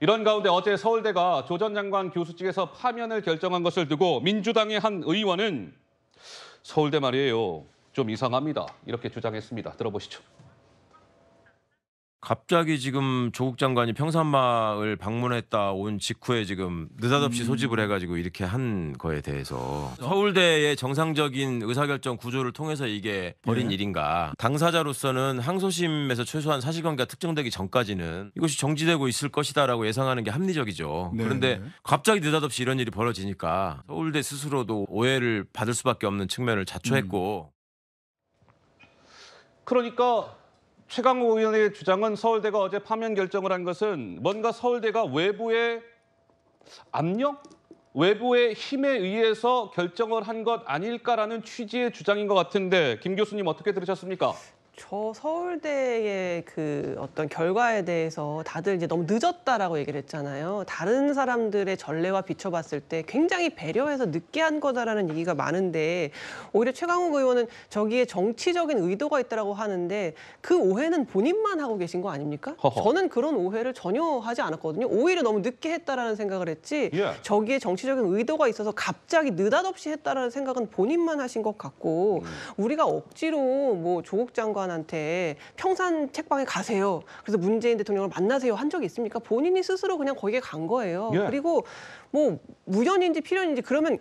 이런 가운데 어제 서울대가 조 전 장관 교수직에서 파면을 결정한 것을 두고 민주당의 한 의원은 서울대 말이에요. 좀 이상합니다. 이렇게 주장했습니다. 들어보시죠. 갑자기 지금 조국 장관이 평산마을 방문했다 온 직후에 지금 느닷없이 음. 소집을 해가지고 이렇게 한 거에 대해서 서울대의 정상적인 의사결정 구조를 통해서 이게 벌인 네. 일인가 당사자로서는 항소심에서 최소한 사실관계가 특정되기 전까지는 이것이 정지되고 있을 것이다라고 예상하는 게 합리적이죠. 네. 그런데 갑자기 느닷없이 이런 일이 벌어지니까 서울대 스스로도 오해를 받을 수밖에 없는 측면을 자초했고 음. 그러니까 최강호 의원의 주장은 서울대가 어제 파면 결정을 한 것은 뭔가 서울대가 외부의 압력? 외부의 힘에 의해서 결정을 한 것 아닐까라는 취지의 주장인 것 같은데 김 교수님 어떻게 들으셨습니까? 저 서울대의 그 어떤 결과에 대해서 다들 이제 너무 늦었다라고 얘기를 했잖아요. 다른 사람들의 전례와 비춰봤을 때 굉장히 배려해서 늦게 한 거다라는 얘기가 많은데 오히려 최강욱 의원은 저기에 정치적인 의도가 있다라고 하는데 그 오해는 본인만 하고 계신 거 아닙니까? 허허. 저는 그런 오해를 전혀 하지 않았거든요. 오히려 너무 늦게 했다라는 생각을 했지 y 예. 저기에 정치적인 의도가 있어서 갑자기 느닷없이 했다라는 생각은 본인만 하신 것 같고 음. 우리가 억지로 뭐 조국 장관 장관한테 평산 책방에 가세요. 그래서 문재인 대통령을 만나세요 한 적이 있습니까? 본인이 스스로 그냥 거기에 간 거예요. 예. 그리고 뭐 우연인지 필연인지 그러면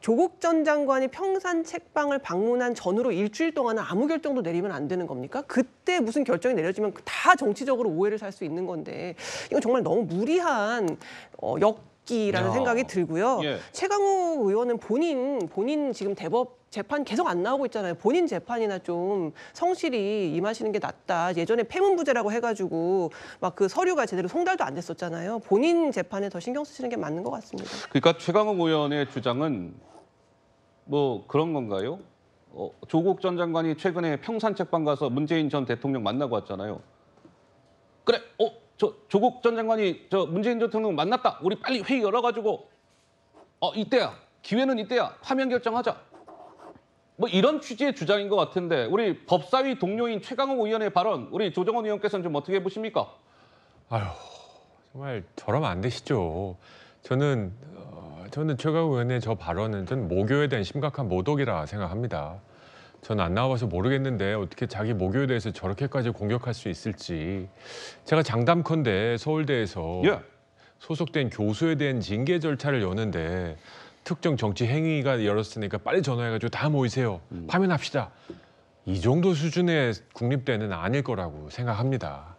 조국 전 장관이 평산 책방을 방문한 전후로 일주일 동안은 아무 결정도 내리면 안 되는 겁니까? 그때 무슨 결정이 내려지면 다 정치적으로 오해를 살 수 있는 건데 이건 정말 너무 무리한 어, 역 기라는 야. 생각이 들고요. 예. 최강욱 의원은 본인 본인 지금 대법 재판 계속 안 나오고 있잖아요. 본인 재판이나 좀 성실히 임하시는 게 낫다. 예전에 폐문부제라고 해가지고 막 그 서류가 제대로 송달도 안 됐었잖아요. 본인 재판에 더 신경 쓰시는 게 맞는 것 같습니다. 그러니까 최강욱 의원의 주장은 뭐 그런 건가요? 어, 조국 전 장관이 최근에 평산 책방 가서 문재인 전 대통령 만나고 왔잖아요. 그래, 어, 저 조국 전 장관이 저 문재인 대통령 만났다. 우리 빨리 회의 열어가지고 어 이때야 기회는 이때야 파면 결정하자. 뭐 이런 취지의 주장인 것 같은데 우리 법사위 동료인 최강욱 의원의 발언 우리 조정원 의원께서는 좀 어떻게 보십니까? 아유 정말 저러면 안 되시죠. 저는 어, 저는 최강욱 의원의 저 발언은 전 모교에 대한 심각한 모독이라 생각합니다. 전안나와서 모르겠는데 어떻게 자기 모교에 대해서 저렇게까지 공격할 수 있을지 제가 장담컨대 서울대에서 예. 소속된 교수에 대한 징계 절차를 여는데 특정 정치 행위가 열었으니까 빨리 전화해가지고 다 모이세요 음. 파면합시다 이 정도 수준의 국립대는 아닐 거라고 생각합니다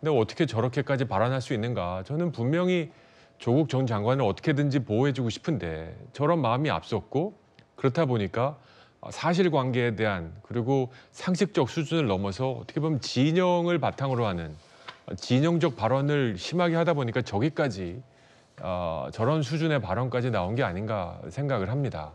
근데 어떻게 저렇게까지 발언할 수 있는가 저는 분명히 조국 전 장관을 어떻게든지 보호해주고 싶은데 저런 마음이 앞섰고 그렇다 보니까 어, 사실관계에 대한 그리고 상식적 수준을 넘어서 어떻게 보면 진영을 바탕으로 하는 어, 진영적 발언을 심하게 하다 보니까 저기까지 어, 저런 수준의 발언까지 나온 게 아닌가 생각을 합니다.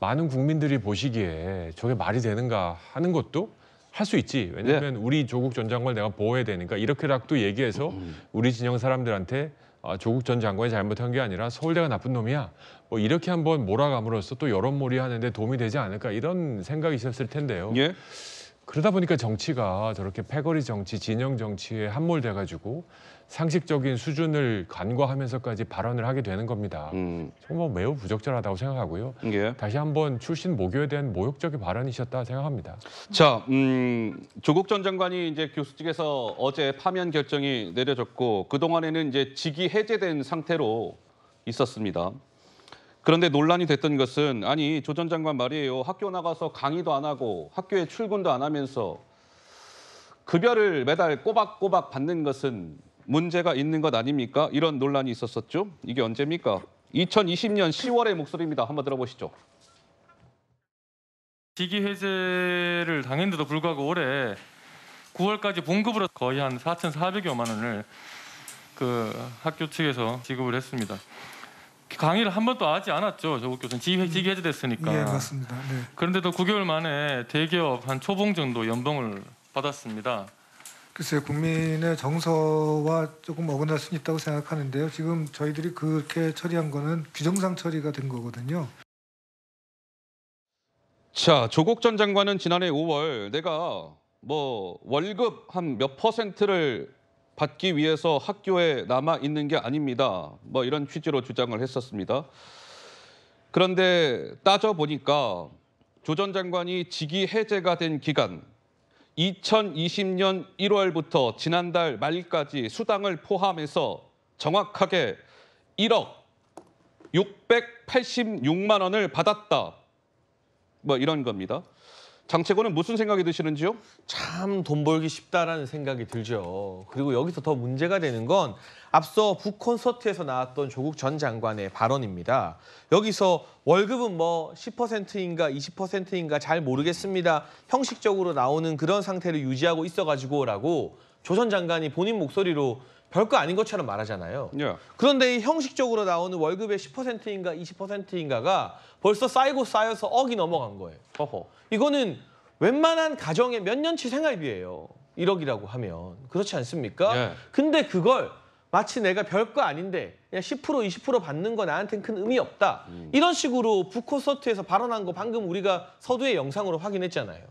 많은 국민들이 보시기에 저게 말이 되는가 하는 것도 할 수 있지. 왜냐하면 네. 우리 조국 전 장관을 내가 보호해야 되니까 이렇게라도 얘기해서 음. 우리 진영 사람들한테 어, 조국 전 장관이 잘못한 게 아니라 서울대가 나쁜 놈이야. 뭐 이렇게 한번 몰아감으로써 또 여론몰이 하는데 도움이 되지 않을까 이런 생각이 있었을 텐데요. 예? 그러다 보니까 정치가 저렇게 패거리 정치, 진영 정치에 함몰돼 가지고 상식적인 수준을 간과하면서까지 발언을 하게 되는 겁니다. 음. 정말 뭐 매우 부적절하다고 생각하고요. 예. 다시 한번 출신 모교에 대한 모욕적인 발언이셨다 생각합니다. 자, 음, 조국 전 장관이 이제 교수직에서 어제 파면 결정이 내려졌고 그 동안에는 이제 직위 해제된 상태로 있었습니다. 그런데 논란이 됐던 것은 아니 조 전 장관 말이에요. 학교 나가서 강의도 안 하고 학교에 출근도 안 하면서 급여를 매달 꼬박꼬박 받는 것은 문제가 있는 것 아닙니까? 이런 논란이 있었었죠. 이게 언제입니까? 2020년 10월의 목소리입니다. 한번 들어보시죠. 직위 해제를 당했는데도 불구하고 올해 9월까지 봉급으로 거의 한 4,400여만 원을 그 학교 측에서 지급을 했습니다. 강의를 한 번도 하지 않았죠. 조국 교수는 지위 음. 해제됐으니까. 예, 맞습니다. 네. 그런데도 9개월 만에 대기업 한 초봉 정도 연봉을 받았습니다. 글쎄요, 국민의 정서와 조금 어긋날 수는 있다고 생각하는데요. 지금 저희들이 그렇게 처리한 거는 규정상 처리가 된 거거든요. 자, 조국 전 장관은 지난해 5월 내가 뭐 월급 한 몇 퍼센트를 받기 위해서 학교에 남아 있는 게 아닙니다. 뭐 이런 취지로 주장을 했었습니다. 그런데 따져 보니까 조 전 장관이 직위 해제가 된 기간 2020년 1월부터 지난달 말까지 수당을 포함해서 정확하게 1억 686만 원을 받았다. 뭐 이런 겁니다. 장채권은 무슨 생각이 드시는지요? 참 돈 벌기 쉽다라는 생각이 들죠. 그리고 여기서 더 문제가 되는 건 앞서 북콘서트에서 나왔던 조국 전 장관의 발언입니다. 여기서 월급은 뭐 10%인가 20%인가 잘 모르겠습니다. 형식적으로 나오는 그런 상태를 유지하고 있어가지고라고 조전 장관이 본인 목소리로 별거 아닌 것처럼 말하잖아요. 예. 그런데 이 형식적으로 나오는 월급의 10%인가 20%인가가 벌써 쌓이고 쌓여서 억이 넘어간 거예요. 어허. 이거는 웬만한 가정의 몇 년치 생활비예요. 1억이라고 하면 그렇지 않습니까? 예. 근데 그걸 마치 내가 별거 아닌데 그냥 10% 20% 받는 거 나한테는 큰 의미 없다. 음. 이런 식으로 북코서트에서 발언한 거 방금 우리가 서두의 영상으로 확인했잖아요.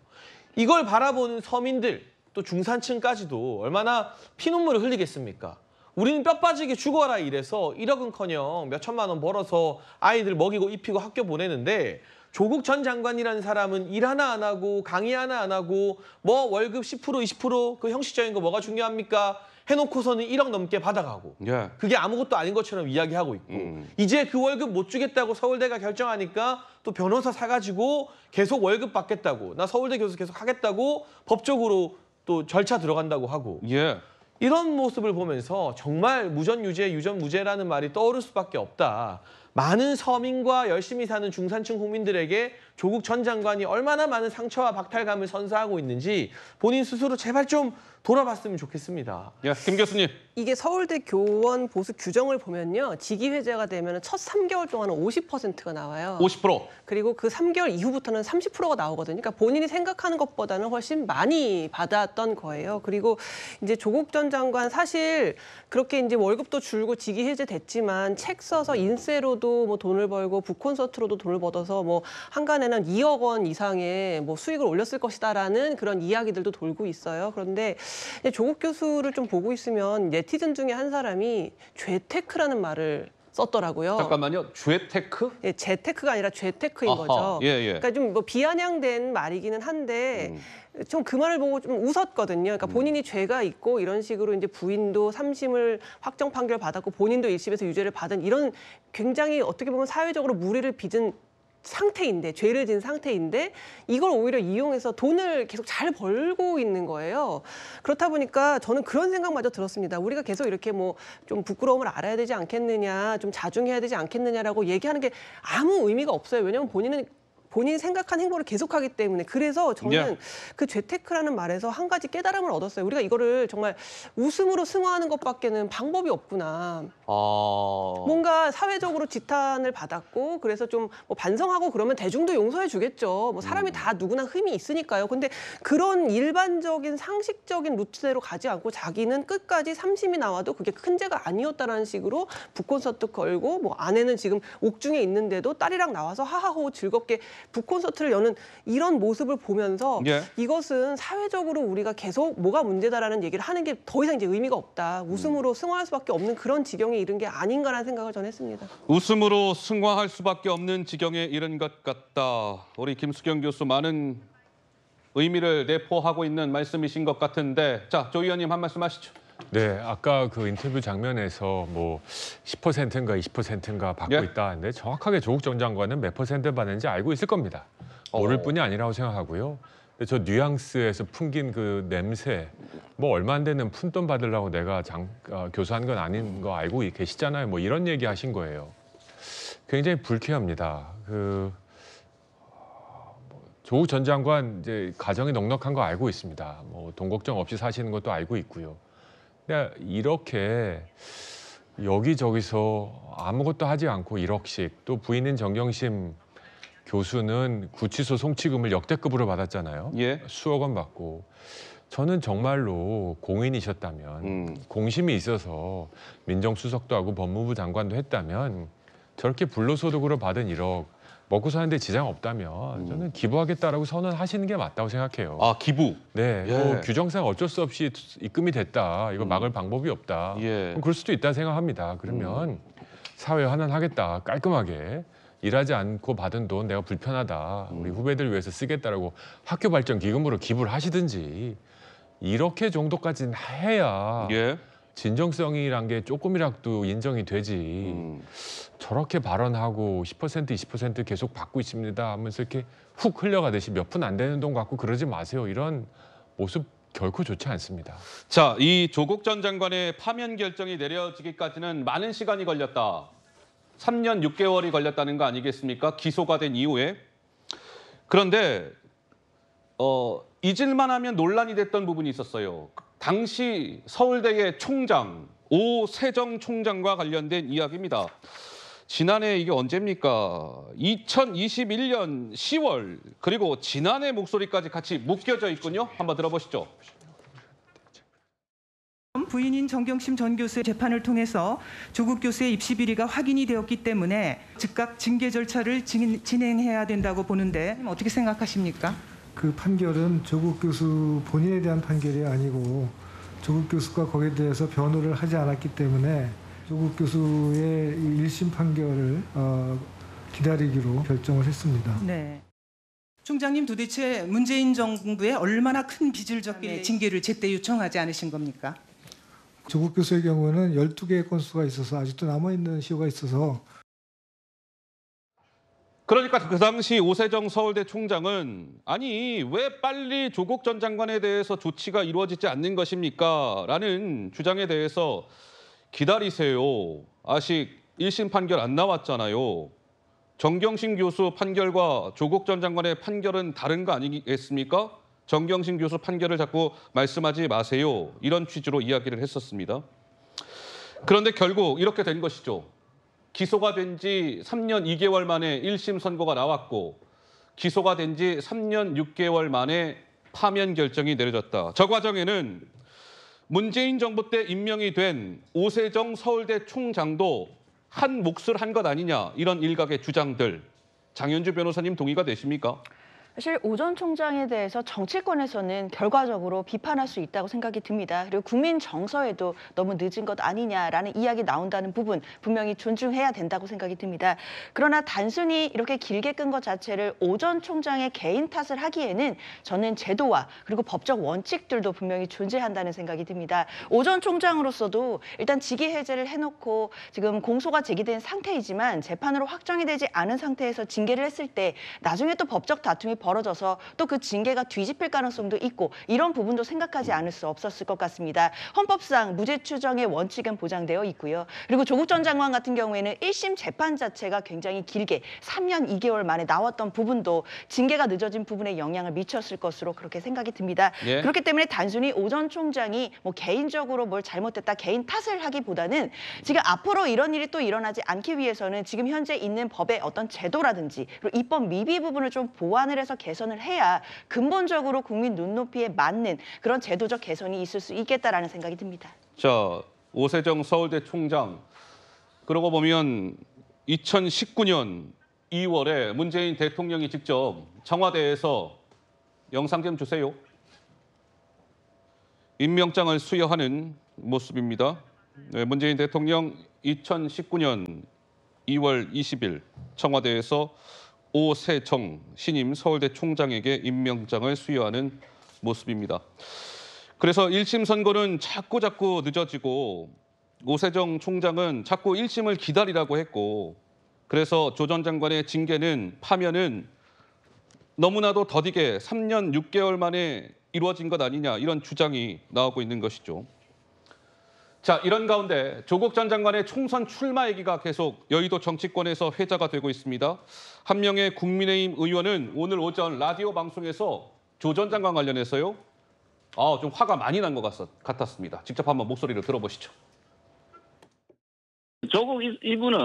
이걸 바라보는 서민들 또 중산층까지도 얼마나 피눈물을 흘리겠습니까? 우리는 뼈 빠지게 죽어라 이래서 1억은커녕 몇 천만 원 벌어서 아이들 먹이고 입히고 학교 보내는데 조국 전 장관이라는 사람은 일 하나 안 하고 강의 하나 안 하고 뭐 월급 10% 20%그 형식적인 거 뭐가 중요합니까? 해놓고서는 1억 넘게 받아가고 예. 그게 아무것도 아닌 것처럼 이야기하고 있고 음. 이제 그 월급 못 주겠다고 서울대가 결정하니까 또 변호사 사가지고 계속 월급 받겠다고 나 서울대 교수 계속 하겠다고 법적으로 또 절차 들어간다고 하고 예. 이런 모습을 보면서 정말 무전 유죄, 유전 무죄라는 말이 떠오를 수밖에 없다. 많은 서민과 열심히 사는 중산층 국민들에게 조국 전 장관이 얼마나 많은 상처와 박탈감을 선사하고 있는지 본인 스스로 제발 좀 돌아봤으면 좋겠습니다. 예, 김 교수님. 이게 서울대 교원 보수 규정을 보면요. 직위 회제가 되면 첫 3개월 동안은 50%가 나와요. 50%. 그리고 그 3개월 이후부터는 30%가 나오거든요. 그러니까 본인이 생각하는 것보다는 훨씬 많이 받았던 거예요. 그리고 이제 조국 전 장관 사실 그렇게 이제 월급도 줄고 직위 해제됐지만 책 써서 인쇄로도 콘서로도뭐 돈을 벌고 북 콘서트로도 돈을 벌어서 뭐 한간에는 2억 원 이상의 뭐 수익을 올렸을 것이다라는 그런 이야기들도 돌고 있어요. 그런데 조국 교수를 좀 보고 있으면 네티즌 중에 한 사람이 죄테크라는 말을 썼더라고요. 잠깐만요. 죄테크? 예, 재테크가 아니라 죄테크인 아하, 거죠. 예, 예. 그러니까 좀 뭐 비아냥된 말이기는 한데 음. 좀그 말을 보고 좀 웃었거든요. 그러니까 음. 본인이 음. 죄가 있고 이런 식으로 이제 부인도 삼심을 확정 판결 받았고 본인도 일심에서 유죄를 받은 이런 굉장히 어떻게 보면 사회적으로 무리를 빚은 상태인데 죄를 진 상태인데 이걸 오히려 이용해서 돈을 계속 잘 벌고 있는 거예요. 그렇다 보니까 저는 그런 생각마저 들었습니다. 우리가 계속 이렇게 뭐 좀 부끄러움을 알아야 되지 않겠느냐, 좀 자중해야 되지 않겠느냐라고 얘기하는 게 아무 의미가 없어요. 왜냐하면 본인은 본인 생각한 행보를 계속하기 때문에 그래서 저는 네. 그 죄테크라는 말에서 한 가지 깨달음을 얻었어요. 우리가 이거를 정말 웃음으로 승화하는 것밖에는 방법이 없구나. 아... 뭔가 사회적으로 지탄을 받았고 그래서 좀뭐 반성하고 그러면 대중도 용서해 주겠죠. 뭐 사람이 음. 다 누구나 흠이 있으니까요. 근데 그런 일반적인 상식적인 루트대로 가지 않고 자기는 끝까지 삼심이 나와도 그게 큰 죄가 아니었다라는 식으로 북콘서트 걸고 뭐 아내는 지금 옥중에 있는데도 딸이랑 나와서 하하호 즐겁게 북콘서트를 여는 이런 모습을 보면서 예. 이것은 사회적으로 우리가 계속 뭐가 문제다라는 얘기를 하는 게 더 이상 이제 의미가 없다. 웃음으로 음. 승화할 수밖에 없는 그런 지경에 이른 게 아닌가라는 생각을 전 했습니다. 웃음으로 승화할 수밖에 없는 지경에 이른 것 같다. 우리 김수경 교수 많은 의미를 내포하고 있는 말씀이신 것 같은데 자, 조 의원님 한 말씀 하시죠. 네, 아까 그 인터뷰 장면에서 뭐 10%인가 20%인가 받고 예. 있다 하는데 정확하게 조국 전 장관은 몇 퍼센트 받는지 알고 있을 겁니다. 어. 모를 어. 뿐이 아니라고 생각하고요. 근데 저 뉘앙스에서 풍긴 그 냄새, 뭐 얼마 안 되는 푼돈 받으려고 내가 장, 어, 교수한 건 아닌 거 알고 계시잖아요. 뭐 이런 얘기 하신 거예요. 굉장히 불쾌합니다. 그 조국 전 장관 이제 가정이 넉넉한 거 알고 있습니다. 뭐돈 걱정 없이 사시는 것도 알고 있고요. 근데 이렇게 여기저기서 아무것도 하지 않고 1억씩 또 부인인 정경심 교수는 구치소 송치금을 역대급으로 받았잖아요. 예. 수억 원 받고 저는 정말로 공인이셨다면 음. 공심이 있어서 민정수석도 하고 법무부 장관도 했다면 저렇게 불로소득으로 받은 1억 먹고 사는데 지장 없다면 음. 저는 기부하겠다라고 선언하시는 게 맞다고 생각해요. 아 기부. 네. 예. 뭐 규정상 어쩔 수 없이 입금이 됐다. 이거 음. 막을 방법이 없다. 예. 그럴 수도 있다 생각합니다. 그러면 음. 사회 환원하겠다. 깔끔하게 일하지 않고 받은 돈 내가 불편하다. 우리 음. 후배들 위해서 쓰겠다라고 학교 발전 기금으로 기부를 하시든지 이렇게 정도까지는 해야. 예. 진정성이란 게 조금이라도 인정이 되지 음. 저렇게 발언하고 10% 20% 계속 받고 있습니다 하면서 이렇게 훅 흘려가듯이 몇 푼 안 되는 돈 갖고 그러지 마세요 이런 모습 결코 좋지 않습니다. 자, 이 조국 전 장관의 파면 결정이 내려지기까지는 많은 시간이 걸렸다. 3년 6개월이 걸렸다는 거 아니겠습니까? 기소가 된 이후에. 그런데 어, 잊을만하면 논란이 됐던 부분이 있었어요. 당시 서울대의 총장 오세정 총장과 관련된 이야기입니다. 지난해 이게 언제입니까? 2021년 10월 그리고 지난해 목소리까지 같이 묶여져 있군요. 한번 들어보시죠. 부인인 정경심 전 교수의 재판을 통해서 조국 교수의 입시 비리가 확인이 되었기 때문에 즉각 징계 절차를 진행해야 된다고 보는데 어떻게 생각하십니까? 그 판결은 조국 교수 본인에 대한 판결이 아니고 조국 교수가 거기에 대해서 변호를 하지 않았기 때문에 조국 교수의 1심 판결을 어, 기다리기로 결정을 했습니다. 네. 총장님 도대체 문재인 정부에 얼마나 큰 빚을 졌길래 네. 징계를 제때 요청하지 않으신 겁니까? 조국 교수의 경우는 12개의 건수가 있어서 아직도 남아있는 시효가 있어서 그러니까 그 당시 오세정 서울대 총장은 아니 왜 빨리 조국 전 장관에 대해서 조치가 이루어지지 않는 것입니까? 라는 주장에 대해서 기다리세요. 아직 1심 판결 안 나왔잖아요. 정경심 교수 판결과 조국 전 장관의 판결은 다른 거 아니겠습니까? 정경심 교수 판결을 자꾸 말씀하지 마세요. 이런 취지로 이야기를 했었습니다. 그런데 결국 이렇게 된 것이죠. 기소가 된 지 3년 2개월 만에 1심 선고가 나왔고 기소가 된 지 3년 6개월 만에 파면 결정이 내려졌다. 저 과정에는 문재인 정부 때 임명이 된 오세정 서울대 총장도 한 몫을 한 것 아니냐 이런 일각의 주장들 장현주 변호사님 동의가 되십니까? 사실 오전 총장에 대해서 정치권에서는 결과적으로 비판할 수 있다고 생각이 듭니다. 그리고 국민 정서에도 너무 늦은 것 아니냐라는 이야기 나온다는 부분 분명히 존중해야 된다고 생각이 듭니다. 그러나 단순히 이렇게 길게 끈 것 자체를 오전 총장의 개인 탓을 하기에는 저는 제도와 그리고 법적 원칙들도 분명히 존재한다는 생각이 듭니다. 오전 총장으로서도 일단 직위 해제를 해놓고 지금 공소가 제기된 상태이지만 재판으로 확정이 되지 않은 상태에서 징계를 했을 때 나중에 또 법적 다툼이 벌어져서 또 그 징계가 뒤집힐 가능성도 있고 이런 부분도 생각하지 않을 수 없었을 것 같습니다. 헌법상 무죄 추정의 원칙은 보장되어 있고요. 그리고 조국 전 장관 같은 경우에는 1심 재판 자체가 굉장히 길게 3년 2개월 만에 나왔던 부분도 징계가 늦어진 부분에 영향을 미쳤을 것으로 그렇게 생각이 듭니다. 예. 그렇기 때문에 단순히 오 전 총장이 뭐 개인적으로 뭘 잘못했다 개인 탓을 하기보다는 지금 앞으로 이런 일이 또 일어나지 않기 위해서는 지금 현재 있는 법의 어떤 제도라든지 그리고 입법 미비 부분을 좀 보완을 해서 차원에서 개선을 해야 근본적으로 국민 눈높이에 맞는 그런 제도적 개선이 있을 수 있겠다라는 생각이 듭니다. 자, 오세정 서울대 총장. 그러고 보면 2019년 2월에 문재인 대통령이 직접 청와대에서 영상 좀 주세요. 임명장을 수여하는 모습입니다. 네, 문재인 대통령 2019년 2월 20일 청와대에서 오세정 신임 서울대 총장에게 임명장을 수여하는 모습입니다. 그래서 1심 선거는 자꾸 자꾸 늦어지고 오세정 총장은 자꾸 1심을 기다리라고 했고 그래서 조전 장관의 징계는 파면은 너무나도 더디게 3년 6개월 만에 이루어진 것 아니냐 이런 주장이 나오고 있는 것이죠. 자, 이런 가운데 조국 전 장관의 총선 출마 얘기가 계속 여의도 정치권에서 회자가 되고 있습니다. 한 명의 국민의힘 의원은 오늘 오전 라디오 방송에서 조 전 장관 관련해서요. 아, 좀 화가 많이 난 것 같았습니다. 직접 한번 목소리를 들어보시죠. 조국 이분은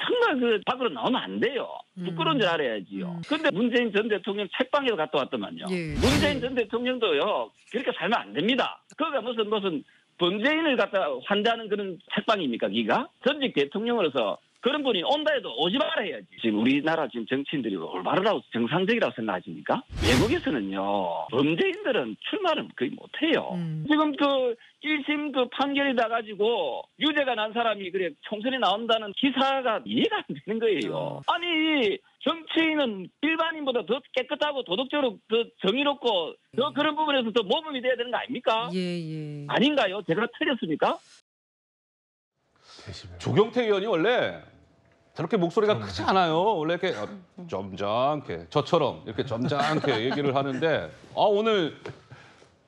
정말 그 밖으로 나오면 안 돼요. 음. 부끄러운 줄 알아야지요. 음. 근데 문재인 전 대통령 책방에도 갔다 왔더만요. 예. 문재인 전 대통령도요, 그렇게 살면 안 됩니다. 그가 무슨 무슨 범죄인을 갖다 환대하는 그런 책방입니까, 기가? 전직 대통령으로서 그런 분이 온다 해도 오지 말아 해야지. 지금 우리나라 지금 정치인들이 올바르다고 정상적이라고 생각하십니까? 외국에서는요, 범죄인들은 출마를 거의 못해요. 음. 지금 그 1심 그 판결이 나가지고 유죄가 난 사람이 그래 총선에 나온다는 기사가 이해가 안 되는 거예요. 어. 아니, 정 정치는 일반인보다 더 깨끗하고 도덕적으로 더 정의롭고 더 음. 그런 부분에서 더 모범이 돼야 되는 거 아닙니까? 예, 예. 아닌가요? 제가 틀렸습니까? 조경태 의원이 원래 저렇게 목소리가 음. 크지 않아요. 원래 이렇게 어, 점잖게 저처럼 이렇게 점잖게 얘기를 하는데 아 오늘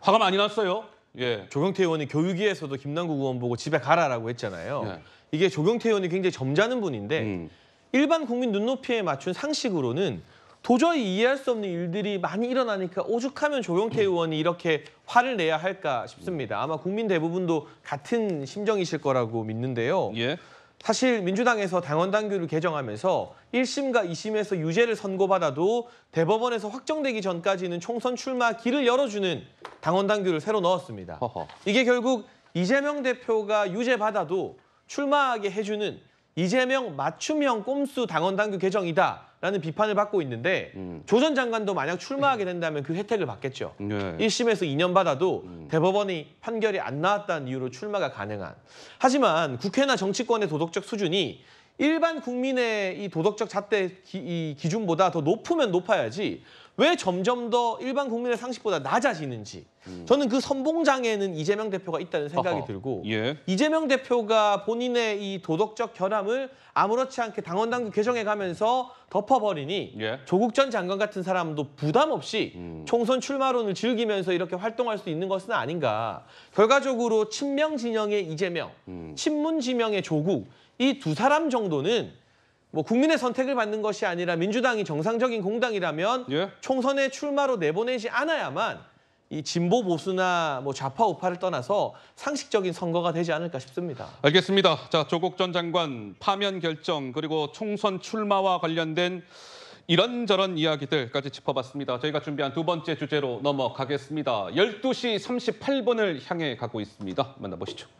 화가 많이 났어요. 예. 조경태 의원이 교육위에서도 김남국 의원 보고 집에 가라라고 했잖아요. 예. 이게 조경태 의원이 굉장히 점잖은 분인데 음. 일반 국민 눈높이에 맞춘 상식으로는 도저히 이해할 수 없는 일들이 많이 일어나니까 오죽하면 조용태 의원이 이렇게 화를 내야 할까 싶습니다. 아마 국민 대부분도 같은 심정이실 거라고 믿는데요. 예. 사실 민주당에서 당원 당규를 개정하면서 1심과 2심에서 유죄를 선고받아도 대법원에서 확정되기 전까지는 총선 출마 길을 열어주는 당원 당규를 새로 넣었습니다. 이게 결국 이재명 대표가 유죄 받아도 출마하게 해주는 이재명 맞춤형 꼼수 당원 당규 개정이다라는 비판을 받고 있는데 음. 조전 장관도 만약 출마하게 된다면 그 혜택을 받겠죠. 네. 1심에서 2년 받아도 음. 대법원이 판결이 안 나왔다는 이유로 출마가 가능한. 하지만 국회나 정치권의 도덕적 수준이 일반 국민의 이 도덕적 잣대 기, 이 기준보다 더 높으면 높아야지 왜 점점 더 일반 국민의 상식보다 낮아지는지 음. 저는 그 선봉장에는 이재명 대표가 있다는 생각이 아하. 들고 예. 이재명 대표가 본인의 이 도덕적 결함을 아무렇지 않게 당원당규 개정해 가면서 덮어버리니 예. 조국 전 장관 같은 사람도 부담 없이 음. 총선 출마론을 즐기면서 이렇게 활동할 수 있는 것은 아닌가 결과적으로 친명 진영의 이재명 음. 친문 진영의 조국 이두 사람 정도는 뭐 국민의 선택을 받는 것이 아니라 민주당이 정상적인 공당이라면 예? 총선에 출마로 내보내지 않아야만 이 진보 보수나 뭐 좌파 우파를 떠나서 상식적인 선거가 되지 않을까 싶습니다. 알겠습니다. 자 조국 전 장관 파면 결정 그리고 총선 출마와 관련된 이런저런 이야기들까지 짚어봤습니다. 저희가 준비한 두 번째 주제로 넘어가겠습니다. 12시 38분을 향해 가고 있습니다. 만나보시죠.